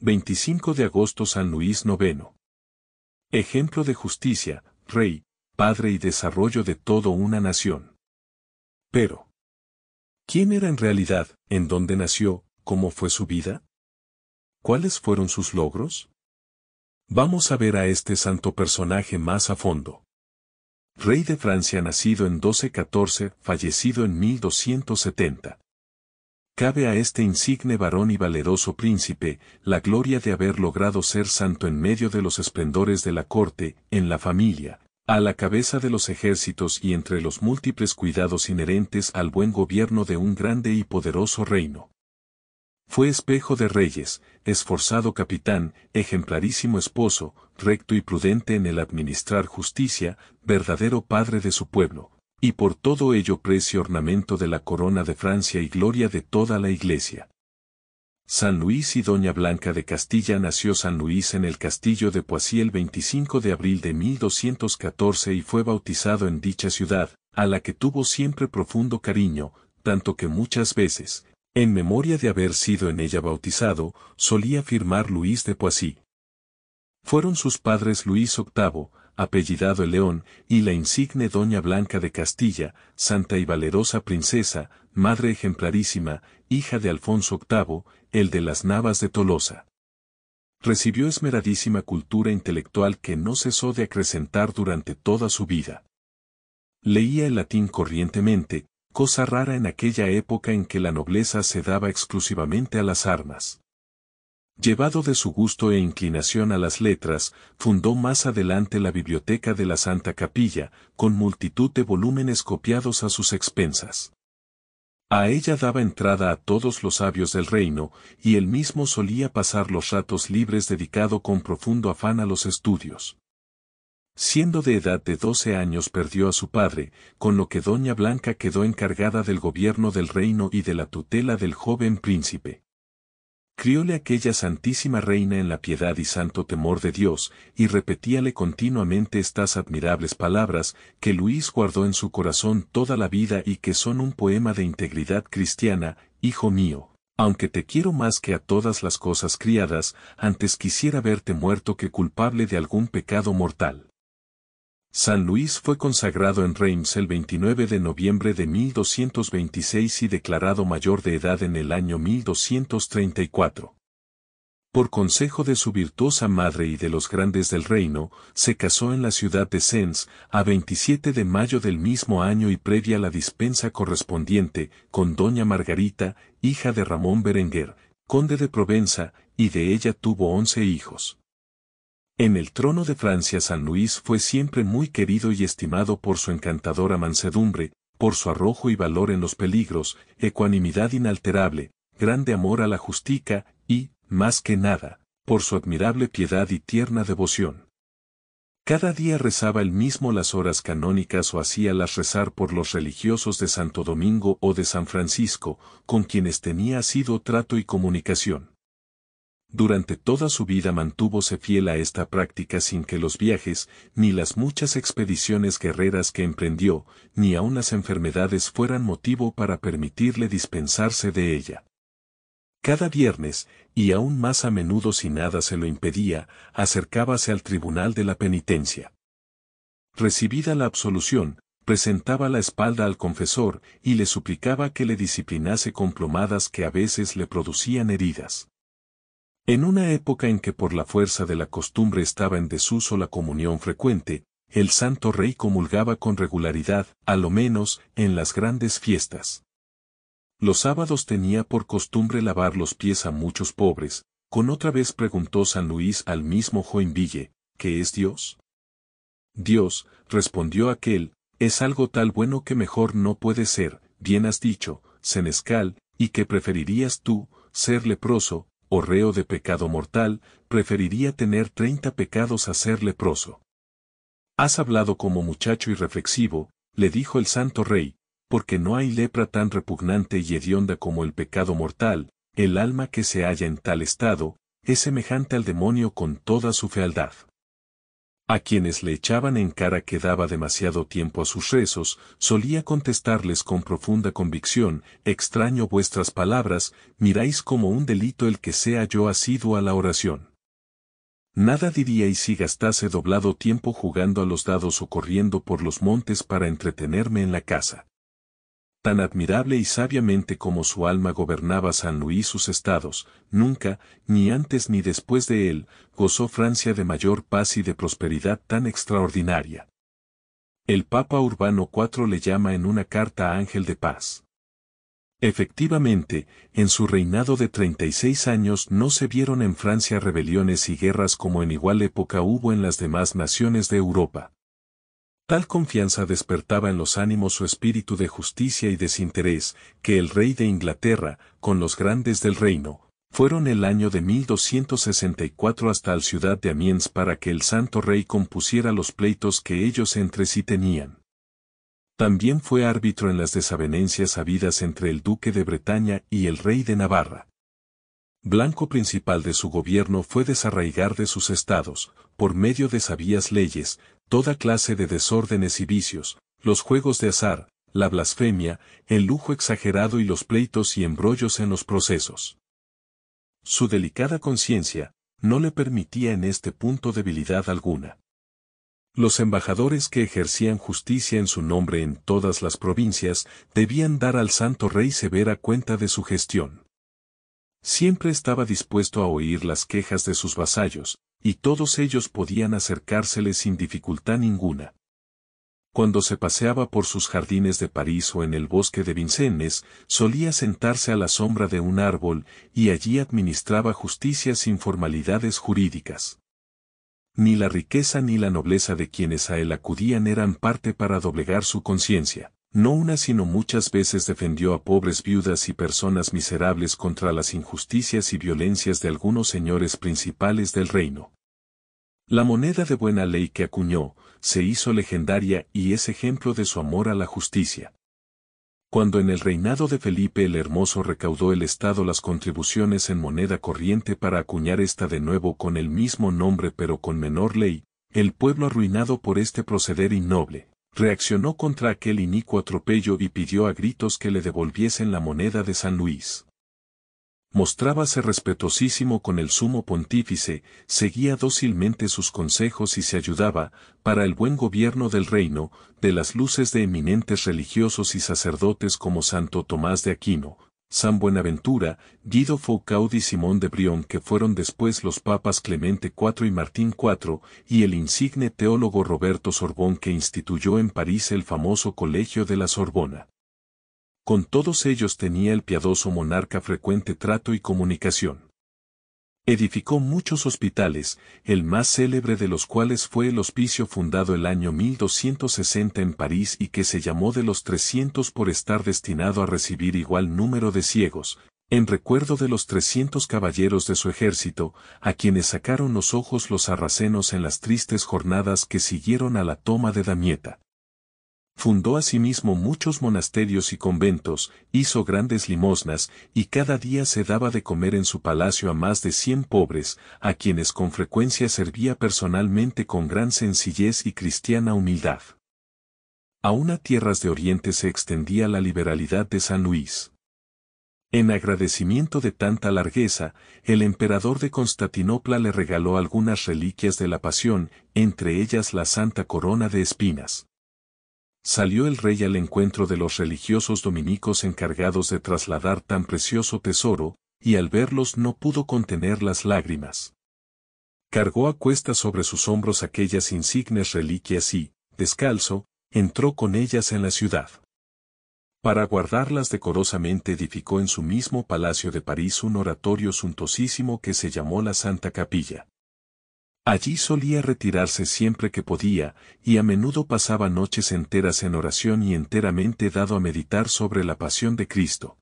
25 de agosto San Luis IX. Ejemplo de justicia, rey, padre y desarrollo de toda una nación. Pero, ¿quién era en realidad, en dónde nació, cómo fue su vida? ¿Cuáles fueron sus logros? Vamos a ver a este santo personaje más a fondo. Rey de Francia nacido en 1214, fallecido en 1270. Cabe a este insigne varón y valeroso príncipe la gloria de haber logrado ser santo en medio de los esplendores de la corte, en la familia, a la cabeza de los ejércitos y entre los múltiples cuidados inherentes al buen gobierno de un grande y poderoso reino. Fue espejo de reyes, esforzado capitán, ejemplarísimo esposo, recto y prudente en el administrar justicia, verdadero padre de su pueblo, y por todo ello precio ornamento de la corona de Francia y gloria de toda la iglesia. San Luis y Doña Blanca de Castilla nació San Luis en el castillo de Poissy el 25 de abril de 1214 y fue bautizado en dicha ciudad, a la que tuvo siempre profundo cariño, tanto que muchas veces, en memoria de haber sido en ella bautizado, solía firmar Luis de Poissy. Fueron sus padres Luis VIII, apellidado el León, y la insigne Doña Blanca de Castilla, santa y valerosa princesa, madre ejemplarísima, hija de Alfonso VIII, el de las Navas de Tolosa. Recibió esmeradísima cultura intelectual que no cesó de acrecentar durante toda su vida. Leía el latín corrientemente, cosa rara en aquella época en que la nobleza se daba exclusivamente a las armas. Llevado de su gusto e inclinación a las letras, fundó más adelante la Biblioteca de la Santa Capilla, con multitud de volúmenes copiados a sus expensas. A ella daba entrada a todos los sabios del reino, y él mismo solía pasar los ratos libres dedicado con profundo afán a los estudios. Siendo de edad de doce años perdió a su padre, con lo que Doña Blanca quedó encargada del gobierno del reino y de la tutela del joven príncipe. Crióle aquella Santísima Reina en la piedad y santo temor de Dios, y repetíale continuamente estas admirables palabras que Luis guardó en su corazón toda la vida y que son un poema de integridad cristiana, Hijo mío, aunque te quiero más que a todas las cosas criadas, antes quisiera verte muerto que culpable de algún pecado mortal. San Luis fue consagrado en Reims el 29 de noviembre de 1226 y declarado mayor de edad en el año 1234. Por consejo de su virtuosa madre y de los grandes del reino, se casó en la ciudad de Sens a 27 de mayo del mismo año y previa la dispensa correspondiente con doña Margarita, hija de Ramón Berenguer, conde de Provenza, y de ella tuvo once hijos. En el trono de Francia San Luis fue siempre muy querido y estimado por su encantadora mansedumbre, por su arrojo y valor en los peligros, ecuanimidad inalterable, grande amor a la justica, y, más que nada, por su admirable piedad y tierna devoción. Cada día rezaba él mismo las horas canónicas o hacía rezar por los religiosos de Santo Domingo o de San Francisco, con quienes tenía sido trato y comunicación. Durante toda su vida mantuvose fiel a esta práctica sin que los viajes, ni las muchas expediciones guerreras que emprendió, ni aun las enfermedades fueran motivo para permitirle dispensarse de ella. Cada viernes, y aún más a menudo si nada se lo impedía, acercábase al tribunal de la penitencia. Recibida la absolución, presentaba la espalda al confesor y le suplicaba que le disciplinase con plomadas que a veces le producían heridas. En una época en que por la fuerza de la costumbre estaba en desuso la comunión frecuente, el santo rey comulgaba con regularidad, a lo menos, en las grandes fiestas. Los sábados tenía por costumbre lavar los pies a muchos pobres, con otra vez preguntó San Luis al mismo Joinville, ¿qué es Dios? Dios, respondió aquel, es algo tal bueno que mejor no puede ser, bien has dicho, senescal, y que preferirías tú, ser leproso, o reo de pecado mortal, preferiría tener treinta pecados a ser leproso. Has hablado como muchacho irreflexivo, le dijo el santo rey, porque no hay lepra tan repugnante y hedionda como el pecado mortal, el alma que se halla en tal estado, es semejante al demonio con toda su fealdad. A quienes le echaban en cara que daba demasiado tiempo a sus rezos, solía contestarles con profunda convicción, extraño vuestras palabras, miráis como un delito el que sea yo asiduo a la oración. Nada diría y si gastase doblado tiempo jugando a los dados o corriendo por los montes para entretenerme en la casa tan admirable y sabiamente como su alma gobernaba San Luis sus estados, nunca, ni antes ni después de él, gozó Francia de mayor paz y de prosperidad tan extraordinaria. El Papa Urbano IV le llama en una carta Ángel de Paz. Efectivamente, en su reinado de 36 años no se vieron en Francia rebeliones y guerras como en igual época hubo en las demás naciones de Europa. Tal confianza despertaba en los ánimos su espíritu de justicia y desinterés, que el rey de Inglaterra, con los grandes del reino, fueron el año de 1264 hasta la ciudad de Amiens para que el santo rey compusiera los pleitos que ellos entre sí tenían. También fue árbitro en las desavenencias habidas entre el duque de Bretaña y el rey de Navarra. Blanco principal de su gobierno fue desarraigar de sus estados, por medio de sabias leyes, toda clase de desórdenes y vicios, los juegos de azar, la blasfemia, el lujo exagerado y los pleitos y embrollos en los procesos. Su delicada conciencia no le permitía en este punto debilidad alguna. Los embajadores que ejercían justicia en su nombre en todas las provincias debían dar al santo rey severa cuenta de su gestión. Siempre estaba dispuesto a oír las quejas de sus vasallos, y todos ellos podían acercársele sin dificultad ninguna. Cuando se paseaba por sus jardines de París o en el bosque de Vincennes, solía sentarse a la sombra de un árbol y allí administraba justicia sin formalidades jurídicas. Ni la riqueza ni la nobleza de quienes a él acudían eran parte para doblegar su conciencia no una sino muchas veces defendió a pobres viudas y personas miserables contra las injusticias y violencias de algunos señores principales del reino. La moneda de buena ley que acuñó, se hizo legendaria y es ejemplo de su amor a la justicia. Cuando en el reinado de Felipe el Hermoso recaudó el Estado las contribuciones en moneda corriente para acuñar esta de nuevo con el mismo nombre pero con menor ley, el pueblo arruinado por este proceder innoble, reaccionó contra aquel inicuo atropello y pidió a gritos que le devolviesen la moneda de San Luis. Mostrábase respetosísimo con el sumo pontífice, seguía dócilmente sus consejos y se ayudaba, para el buen gobierno del reino, de las luces de eminentes religiosos y sacerdotes como Santo Tomás de Aquino, San Buenaventura, Guido Foucault y Simón de Brión que fueron después los papas Clemente IV y Martín IV, y el insigne teólogo Roberto Sorbón que instituyó en París el famoso Colegio de la Sorbona. Con todos ellos tenía el piadoso monarca frecuente trato y comunicación. Edificó muchos hospitales, el más célebre de los cuales fue el hospicio fundado el año 1260 en París y que se llamó de los 300 por estar destinado a recibir igual número de ciegos, en recuerdo de los 300 caballeros de su ejército, a quienes sacaron los ojos los sarracenos en las tristes jornadas que siguieron a la toma de Damieta. Fundó asimismo muchos monasterios y conventos, hizo grandes limosnas, y cada día se daba de comer en su palacio a más de cien pobres, a quienes con frecuencia servía personalmente con gran sencillez y cristiana humildad. A una tierras de oriente se extendía la liberalidad de San Luis. En agradecimiento de tanta largueza, el emperador de Constantinopla le regaló algunas reliquias de la Pasión, entre ellas la Santa Corona de Espinas salió el rey al encuentro de los religiosos dominicos encargados de trasladar tan precioso tesoro, y al verlos no pudo contener las lágrimas. Cargó a cuestas sobre sus hombros aquellas insignes reliquias y, descalzo, entró con ellas en la ciudad. Para guardarlas decorosamente edificó en su mismo palacio de París un oratorio suntuosísimo que se llamó la Santa Capilla. Allí solía retirarse siempre que podía, y a menudo pasaba noches enteras en oración y enteramente dado a meditar sobre la pasión de Cristo.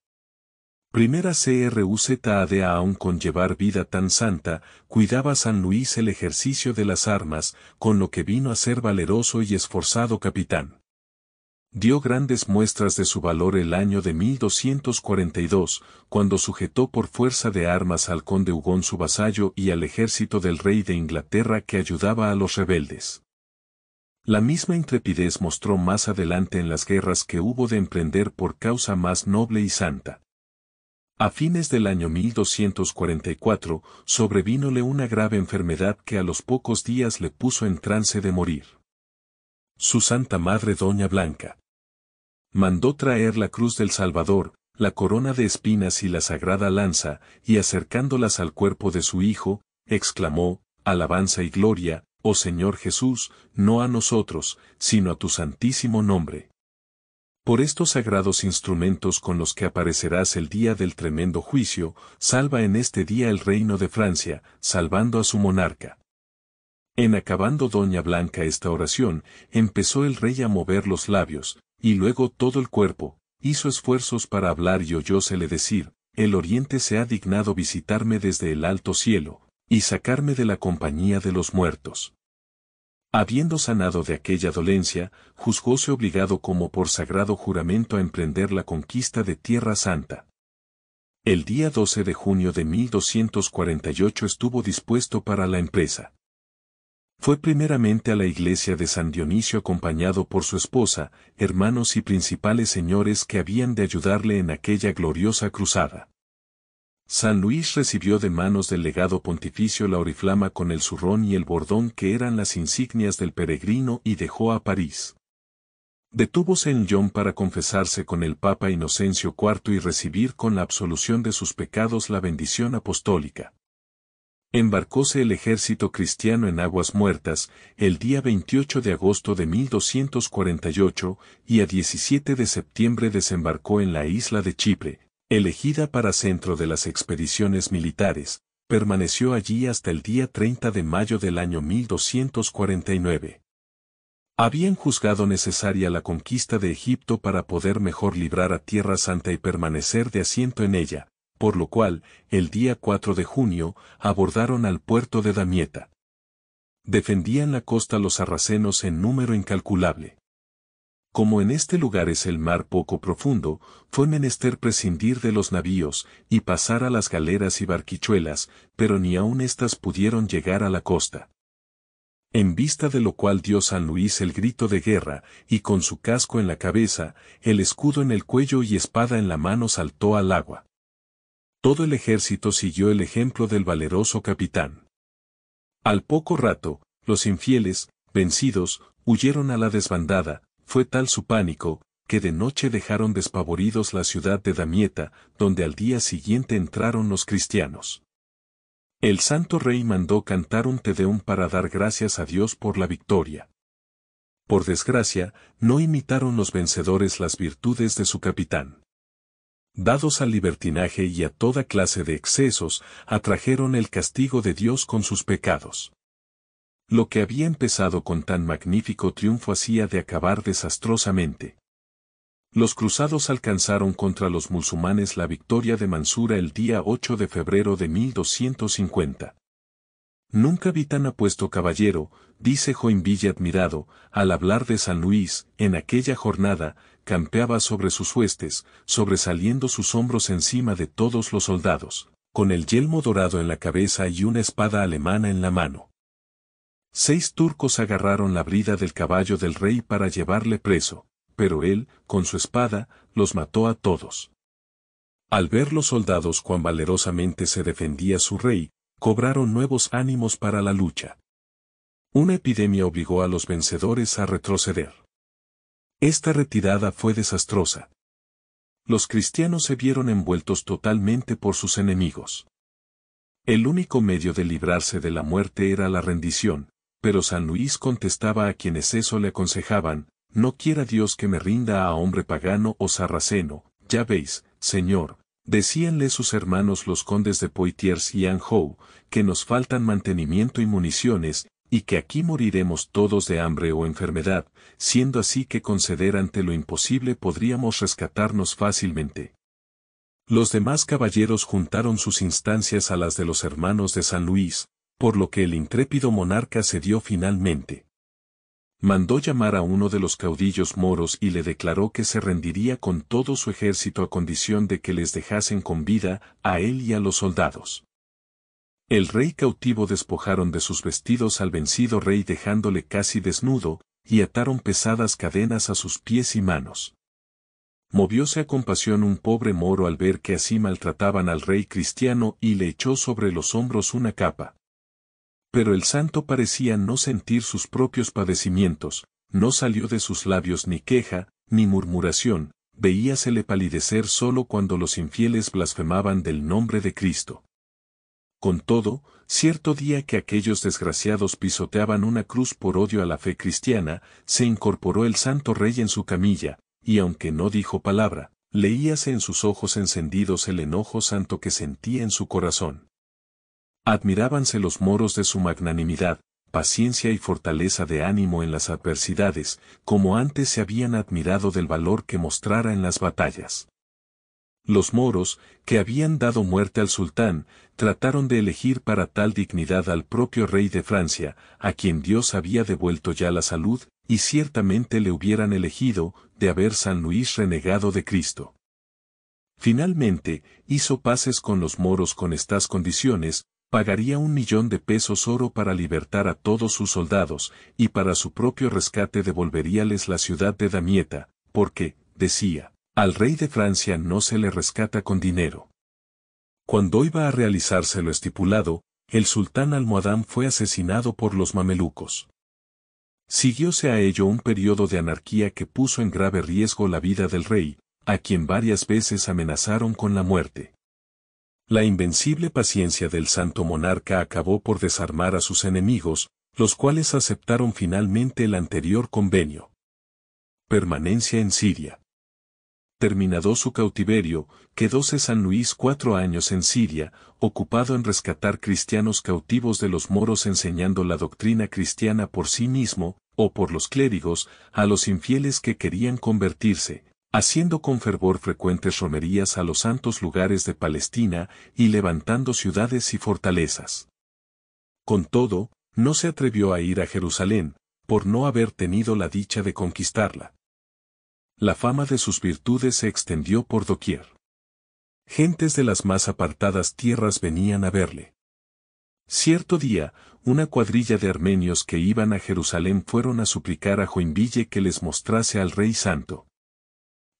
Primera de aún con llevar vida tan santa, cuidaba San Luis el ejercicio de las armas, con lo que vino a ser valeroso y esforzado capitán dio grandes muestras de su valor el año de 1242, cuando sujetó por fuerza de armas al conde Hugón su vasallo y al ejército del rey de Inglaterra que ayudaba a los rebeldes. La misma intrepidez mostró más adelante en las guerras que hubo de emprender por causa más noble y santa. A fines del año 1244 sobrevínole una grave enfermedad que a los pocos días le puso en trance de morir. Su Santa Madre Doña Blanca, mandó traer la cruz del Salvador, la corona de espinas y la sagrada lanza, y acercándolas al cuerpo de su Hijo, exclamó, Alabanza y gloria, oh Señor Jesús, no a nosotros, sino a tu santísimo nombre. Por estos sagrados instrumentos con los que aparecerás el día del tremendo juicio, salva en este día el reino de Francia, salvando a su monarca. En acabando doña Blanca esta oración, empezó el rey a mover los labios, y luego todo el cuerpo, hizo esfuerzos para hablar y oyósele decir, el oriente se ha dignado visitarme desde el alto cielo, y sacarme de la compañía de los muertos. Habiendo sanado de aquella dolencia, juzgóse obligado como por sagrado juramento a emprender la conquista de Tierra Santa. El día 12 de junio de 1248 estuvo dispuesto para la empresa. Fue primeramente a la iglesia de San Dionisio acompañado por su esposa, hermanos y principales señores que habían de ayudarle en aquella gloriosa cruzada. San Luis recibió de manos del legado pontificio la oriflama con el zurrón y el bordón que eran las insignias del peregrino y dejó a París. Detúvose en Lyon para confesarse con el Papa Inocencio IV y recibir con la absolución de sus pecados la bendición apostólica embarcóse el ejército cristiano en aguas muertas el día 28 de agosto de 1248 y a 17 de septiembre desembarcó en la isla de Chipre, elegida para centro de las expediciones militares, permaneció allí hasta el día 30 de mayo del año 1249. Habían juzgado necesaria la conquista de Egipto para poder mejor librar a Tierra Santa y permanecer de asiento en ella, por lo cual, el día 4 de junio, abordaron al puerto de Damieta. Defendían la costa los sarracenos en número incalculable. Como en este lugar es el mar poco profundo, fue menester prescindir de los navíos y pasar a las galeras y barquichuelas, pero ni aun éstas pudieron llegar a la costa. En vista de lo cual dio San Luis el grito de guerra, y con su casco en la cabeza, el escudo en el cuello y espada en la mano saltó al agua todo el ejército siguió el ejemplo del valeroso capitán. Al poco rato, los infieles, vencidos, huyeron a la desbandada, fue tal su pánico, que de noche dejaron despavoridos la ciudad de Damieta, donde al día siguiente entraron los cristianos. El santo rey mandó cantar un Tedeum para dar gracias a Dios por la victoria. Por desgracia, no imitaron los vencedores las virtudes de su capitán dados al libertinaje y a toda clase de excesos, atrajeron el castigo de Dios con sus pecados. Lo que había empezado con tan magnífico triunfo hacía de acabar desastrosamente. Los cruzados alcanzaron contra los musulmanes la victoria de Mansura el día 8 de febrero de 1250. Nunca vi tan apuesto caballero, dice Joinville admirado, al hablar de San Luis, en aquella jornada, campeaba sobre sus huestes, sobresaliendo sus hombros encima de todos los soldados, con el yelmo dorado en la cabeza y una espada alemana en la mano. Seis turcos agarraron la brida del caballo del rey para llevarle preso, pero él, con su espada, los mató a todos. Al ver los soldados cuán valerosamente se defendía su rey, cobraron nuevos ánimos para la lucha. Una epidemia obligó a los vencedores a retroceder. Esta retirada fue desastrosa. Los cristianos se vieron envueltos totalmente por sus enemigos. El único medio de librarse de la muerte era la rendición, pero San Luis contestaba a quienes eso le aconsejaban, no quiera Dios que me rinda a hombre pagano o sarraceno, ya veis, Señor, Decíanle sus hermanos los condes de Poitiers y Anjou, que nos faltan mantenimiento y municiones, y que aquí moriremos todos de hambre o enfermedad, siendo así que conceder ante lo imposible podríamos rescatarnos fácilmente. Los demás caballeros juntaron sus instancias a las de los hermanos de San Luis, por lo que el intrépido monarca cedió finalmente mandó llamar a uno de los caudillos moros y le declaró que se rendiría con todo su ejército a condición de que les dejasen con vida a él y a los soldados. El rey cautivo despojaron de sus vestidos al vencido rey dejándole casi desnudo, y ataron pesadas cadenas a sus pies y manos. Movióse a compasión un pobre moro al ver que así maltrataban al rey cristiano y le echó sobre los hombros una capa, pero el santo parecía no sentir sus propios padecimientos, no salió de sus labios ni queja, ni murmuración, veíasele palidecer solo cuando los infieles blasfemaban del nombre de Cristo. Con todo, cierto día que aquellos desgraciados pisoteaban una cruz por odio a la fe cristiana, se incorporó el santo rey en su camilla, y aunque no dijo palabra, leíase en sus ojos encendidos el enojo santo que sentía en su corazón. Admirábanse los moros de su magnanimidad, paciencia y fortaleza de ánimo en las adversidades, como antes se habían admirado del valor que mostrara en las batallas. Los moros, que habían dado muerte al sultán, trataron de elegir para tal dignidad al propio rey de Francia, a quien Dios había devuelto ya la salud, y ciertamente le hubieran elegido, de haber San Luis renegado de Cristo. Finalmente, hizo paces con los moros con estas condiciones, pagaría un millón de pesos oro para libertar a todos sus soldados, y para su propio rescate devolveríales la ciudad de Damieta, porque, decía, al rey de Francia no se le rescata con dinero. Cuando iba a realizarse lo estipulado, el sultán Almohadán fue asesinado por los mamelucos. Siguióse a ello un periodo de anarquía que puso en grave riesgo la vida del rey, a quien varias veces amenazaron con la muerte. La invencible paciencia del santo monarca acabó por desarmar a sus enemigos, los cuales aceptaron finalmente el anterior convenio. Permanencia en Siria. Terminado su cautiverio, quedóse San Luis cuatro años en Siria, ocupado en rescatar cristianos cautivos de los moros enseñando la doctrina cristiana por sí mismo, o por los clérigos, a los infieles que querían convertirse, haciendo con fervor frecuentes romerías a los santos lugares de Palestina y levantando ciudades y fortalezas. Con todo, no se atrevió a ir a Jerusalén, por no haber tenido la dicha de conquistarla. La fama de sus virtudes se extendió por doquier. Gentes de las más apartadas tierras venían a verle. Cierto día, una cuadrilla de armenios que iban a Jerusalén fueron a suplicar a Joinville que les mostrase al rey santo.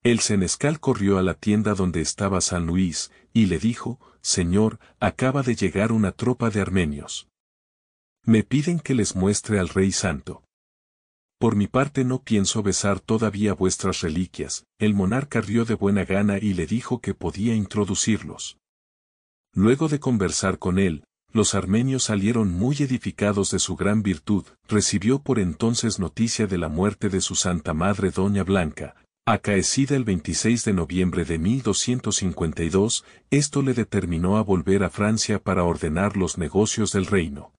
El senescal corrió a la tienda donde estaba San Luis, y le dijo, Señor, acaba de llegar una tropa de armenios. Me piden que les muestre al Rey Santo. Por mi parte no pienso besar todavía vuestras reliquias, el monarca rió de buena gana y le dijo que podía introducirlos. Luego de conversar con él, los armenios salieron muy edificados de su gran virtud, recibió por entonces noticia de la muerte de su santa madre Doña Blanca, Acaecida el 26 de noviembre de 1252, esto le determinó a volver a Francia para ordenar los negocios del reino.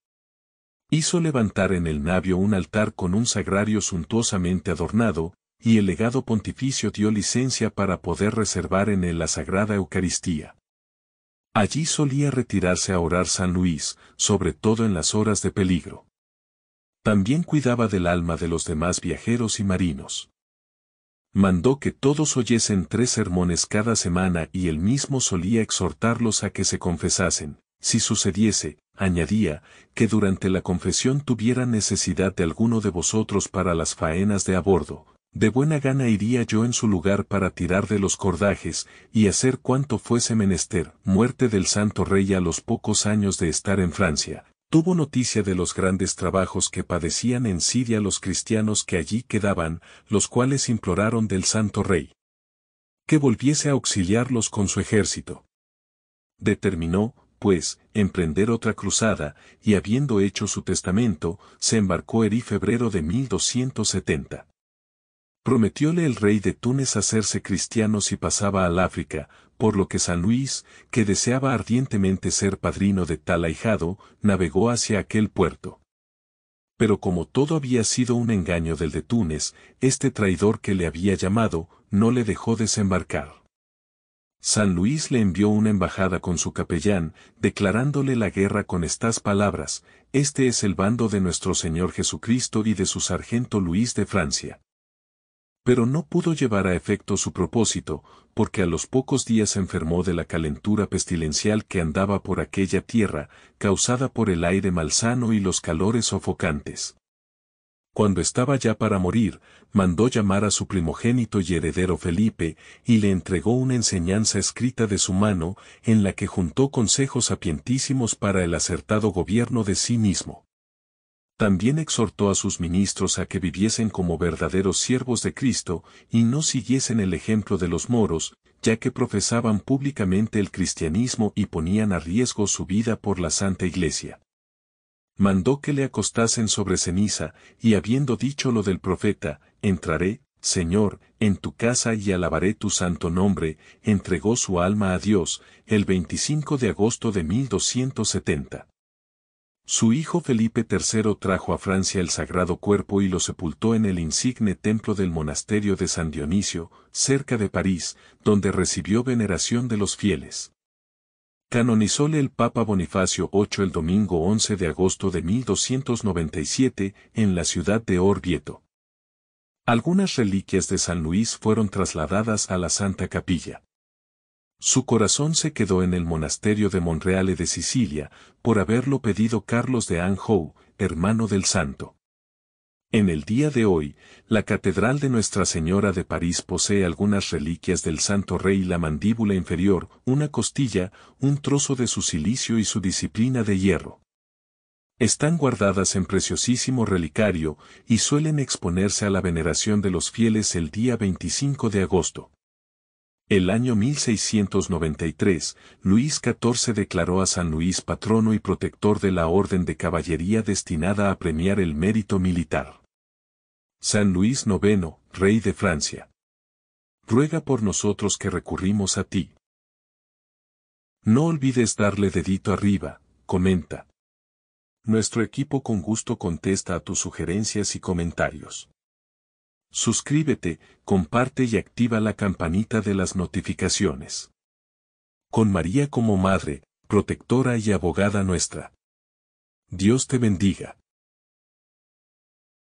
Hizo levantar en el navio un altar con un sagrario suntuosamente adornado, y el legado pontificio dio licencia para poder reservar en él la Sagrada Eucaristía. Allí solía retirarse a orar San Luis, sobre todo en las horas de peligro. También cuidaba del alma de los demás viajeros y marinos mandó que todos oyesen tres sermones cada semana y él mismo solía exhortarlos a que se confesasen. Si sucediese, añadía, que durante la confesión tuviera necesidad de alguno de vosotros para las faenas de a bordo, de buena gana iría yo en su lugar para tirar de los cordajes y hacer cuanto fuese menester. Muerte del santo rey a los pocos años de estar en Francia, tuvo noticia de los grandes trabajos que padecían en Siria los cristianos que allí quedaban, los cuales imploraron del Santo Rey que volviese a auxiliarlos con su ejército. Determinó, pues, emprender otra cruzada, y habiendo hecho su testamento, se embarcó Eri febrero de 1270. Prometióle el rey de Túnez hacerse cristiano si pasaba al África, por lo que San Luis, que deseaba ardientemente ser padrino de tal ahijado, navegó hacia aquel puerto. Pero como todo había sido un engaño del de Túnez, este traidor que le había llamado, no le dejó desembarcar. San Luis le envió una embajada con su capellán, declarándole la guerra con estas palabras, Este es el bando de nuestro Señor Jesucristo y de su sargento Luis de Francia pero no pudo llevar a efecto su propósito, porque a los pocos días enfermó de la calentura pestilencial que andaba por aquella tierra, causada por el aire malsano y los calores sofocantes. Cuando estaba ya para morir, mandó llamar a su primogénito y heredero Felipe, y le entregó una enseñanza escrita de su mano, en la que juntó consejos sapientísimos para el acertado gobierno de sí mismo. También exhortó a sus ministros a que viviesen como verdaderos siervos de Cristo y no siguiesen el ejemplo de los moros, ya que profesaban públicamente el cristianismo y ponían a riesgo su vida por la Santa Iglesia. Mandó que le acostasen sobre ceniza, y habiendo dicho lo del profeta, entraré, Señor, en tu casa y alabaré tu santo nombre, entregó su alma a Dios, el 25 de agosto de 1270. Su hijo Felipe III trajo a Francia el Sagrado Cuerpo y lo sepultó en el insigne templo del monasterio de San Dionisio, cerca de París, donde recibió veneración de los fieles. Canonizóle el Papa Bonifacio VIII el domingo 11 de agosto de 1297 en la ciudad de Orvieto. Algunas reliquias de San Luis fueron trasladadas a la Santa Capilla. Su corazón se quedó en el monasterio de Monreale de Sicilia, por haberlo pedido Carlos de Anjou, hermano del santo. En el día de hoy, la Catedral de Nuestra Señora de París posee algunas reliquias del Santo Rey la mandíbula inferior, una costilla, un trozo de su cilicio y su disciplina de hierro. Están guardadas en preciosísimo relicario y suelen exponerse a la veneración de los fieles el día 25 de agosto. El año 1693, Luis XIV declaró a San Luis patrono y protector de la Orden de Caballería destinada a premiar el mérito militar. San Luis IX, rey de Francia. Ruega por nosotros que recurrimos a ti. No olvides darle dedito arriba, comenta. Nuestro equipo con gusto contesta a tus sugerencias y comentarios suscríbete, comparte y activa la campanita de las notificaciones. Con María como Madre, protectora y abogada nuestra. Dios te bendiga.